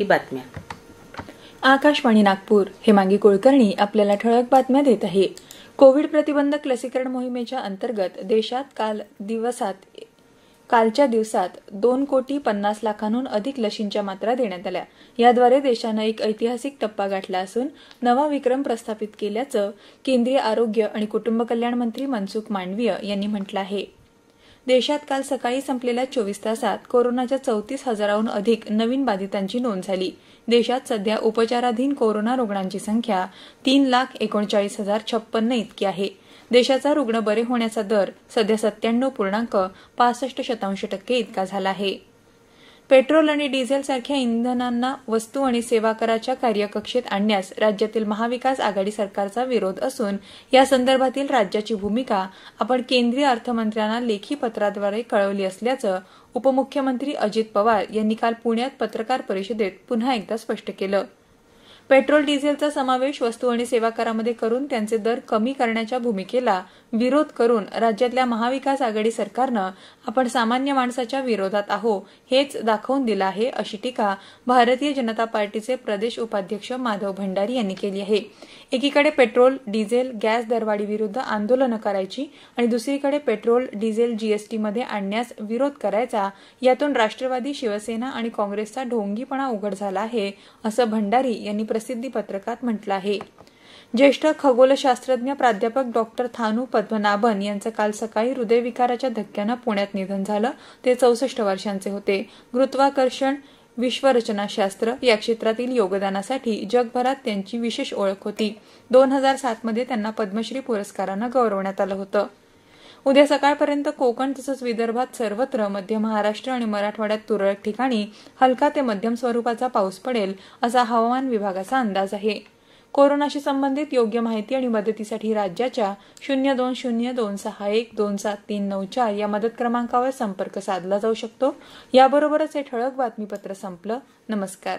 मराठी बातम्या आकाशवाणी नागपूर हेमांगी कुलकर्णी आपल्याला ठळक बातम्या देत आहे कोविड प्रतिबंधक लसीकरण मोहिमेच्या अंतर्गत देशात काल दिवसात कालच्या दिवसात दोन कोटी पन्नास लाखांहून अधिक लशींच्या मात्रा देण्यात आल्या याद्वारे देशानं एक ऐतिहासिक टप्पा गाठला असून नवा विक्रम प्रस्थापित केल्याचं केंद्रीय आरोग्य आणि कुटुंब कल्याण मंत्री मनसुख मांडवीय यांनी म्हटलं आहे देशात काल सकाळी संपलेल्या चोवीस तासात कोरोनाच्या चौतीस हजाराहून अधिक नवीन बाधितांची नोंद झाली देशात सध्या उपचाराधीन कोरोना रुग्णांची संख्या तीन लाख एकोणचाळीस हजार छप्पन्न इतकी आहे देशाचा रुग्ण बरे होण्याचा दर सध्या सत्त्याण्णव पूर्णांक पासष्ट शतांश टक्के इतका झाला आहे पेट्रोल आणि डिझेलसारख्या इंधनांना वस्तू आणि सेवा कराच्या कार्यकक्षेत आणण्यास राज्यातील महाविकास आघाडी सरकारचा विरोध असून या संदर्भातील राज्याची भूमिका आपण केंद्रीय अर्थमंत्र्यांना लेखी पत्राद्वारे कळवली असल्याचं उपमुख्यमंत्री अजित पवार यांनी काल पुण्यात पत्रकार परिषदेत पुन्हा एकदा स्पष्ट केलं पेट्रोल डिझेलचा समावेश वस्तू आणि सेवा करामध्ये करून त्यांचे दर कमी करण्याच्या भूमिकेला विरोध करून राज्यातल्या महाविकास आघाडी सरकारनं आपण सामान्य माणसाच्या विरोधात आहो हेच दाखवून दिलं आहे अशी टीका भारतीय जनता पार्टीचे प्रदेश उपाध्यक्ष माधव भंडारी यांनी केली आहे एकीकडे पेट्रोल डिझेल गॅस दरवाढीविरुद्ध आंदोलनं करायची आणि दुसरीकडे पेट्रोल डिझेल जीएसटीमध्ये आणण्यास विरोध करायचा यातून राष्ट्रवादी शिवसेना आणि काँग्रेसचा ढोंगीपणा उघड झाला आहे असं भंडारी यांनी प्रसिद्धी पत्रकात म्हटलं आहे ज्येष्ठ खगोलशास्त्रज्ञ प्राध्यापक डॉक्टर थानू पद्मनाभन यांचं काल सकाळी हृदयविकाराच्या धक्क्यानं पुण्यात निधन झालं ते चौसष्ट वर्षांचे होते गुरुत्वाकर्षण विश्वरचनाशास्त्र या क्षेत्रातील योगदानासाठी जगभरात त्यांची विशेष ओळख होती दोन हजार मध्ये त्यांना पद्मश्री पुरस्कारानं गौरवण्यात आलं होतं उद्या सकाळपर्यंत कोकण तसंच विदर्भात सर्वत्र मध्य महाराष्ट्र आणि मराठवाड्यात तुरळक ठिकाणी हलका ते मध्यम स्वरूपाचा पाऊस पडेल असा हवामान विभागाचा अंदाज आहे कोरोनाशी संबंधित योग्य माहिती आणि मदतीसाठी राज्याच्या शून्य दोन शून्य दोन सहा एक दोन सात तीन नऊ चार या मदत क्रमांकावर संपर्क साधला जाऊ शकतो याबरोबरच हे ठळक बातमीपत्र संपलं नमस्कार